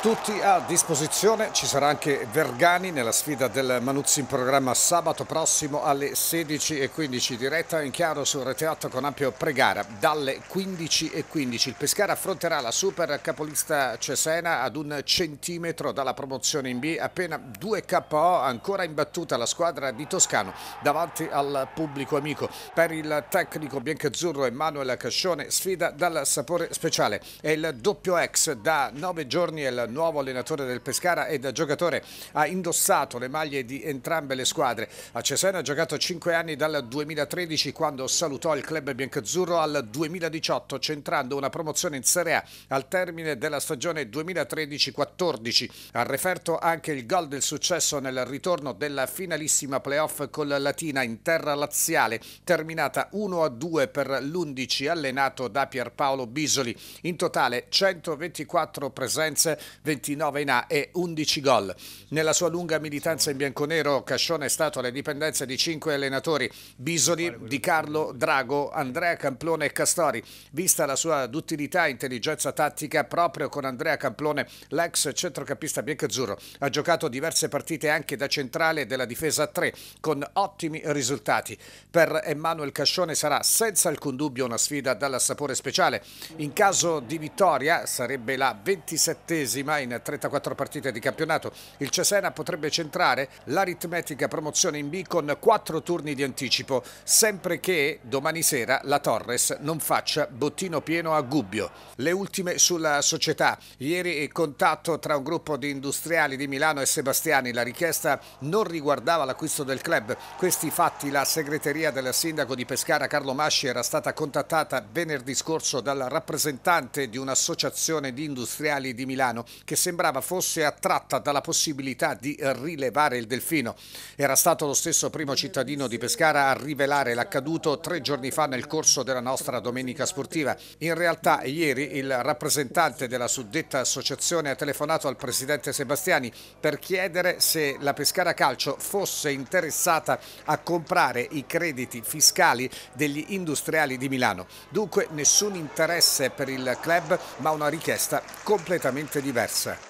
tutti a disposizione, ci sarà anche Vergani nella sfida del Manuzzi in programma sabato prossimo alle 16.15, diretta in chiaro su Rete 8 con ampio pregara dalle 15.15. Il Pescara affronterà la super capolista Cesena ad un centimetro dalla promozione in B, appena 2 KO ancora imbattuta la squadra di Toscano davanti al pubblico amico. Per il tecnico biancazzurro Emanuele Cascione sfida dal sapore speciale, è il doppio ex da 9 giorni e il nuovo allenatore del Pescara e da giocatore ha indossato le maglie di entrambe le squadre. A Cesena ha giocato 5 anni dal 2013 quando salutò il club biancazzurro al 2018 centrando una promozione in Serie A al termine della stagione 2013-14. Ha referto anche il gol del successo nel ritorno della finalissima playoff con la Latina in terra laziale terminata 1-2 per l'11 allenato da Pierpaolo Bisoli. In totale 124 presenze 29 in A e 11 gol. Nella sua lunga militanza in bianconero, Cascione è stato alle dipendenze di cinque allenatori, Bisoli, Di Carlo, Drago, Andrea Camplone e Castori. Vista la sua duttilità e intelligenza tattica, proprio con Andrea Camplone, l'ex centrocampista biancazzurro, ha giocato diverse partite anche da centrale della difesa 3, con ottimi risultati. Per Emanuel Cascione sarà senza alcun dubbio una sfida dalla sapore speciale. In caso di vittoria, sarebbe la 27esima ormai in 34 partite di campionato. Il Cesena potrebbe centrare l'aritmetica promozione in B con 4 turni di anticipo, sempre che domani sera la Torres non faccia bottino pieno a Gubbio. Le ultime sulla società. Ieri il contatto tra un gruppo di industriali di Milano e Sebastiani. La richiesta non riguardava l'acquisto del club. Questi fatti la segreteria del sindaco di Pescara Carlo Masci era stata contattata venerdì scorso dal rappresentante di un'associazione di industriali di Milano che sembrava fosse attratta dalla possibilità di rilevare il delfino. Era stato lo stesso primo cittadino di Pescara a rivelare l'accaduto tre giorni fa nel corso della nostra domenica sportiva. In realtà ieri il rappresentante della suddetta associazione ha telefonato al presidente Sebastiani per chiedere se la Pescara Calcio fosse interessata a comprare i crediti fiscali degli industriali di Milano. Dunque nessun interesse per il club ma una richiesta completamente diversa. diversa.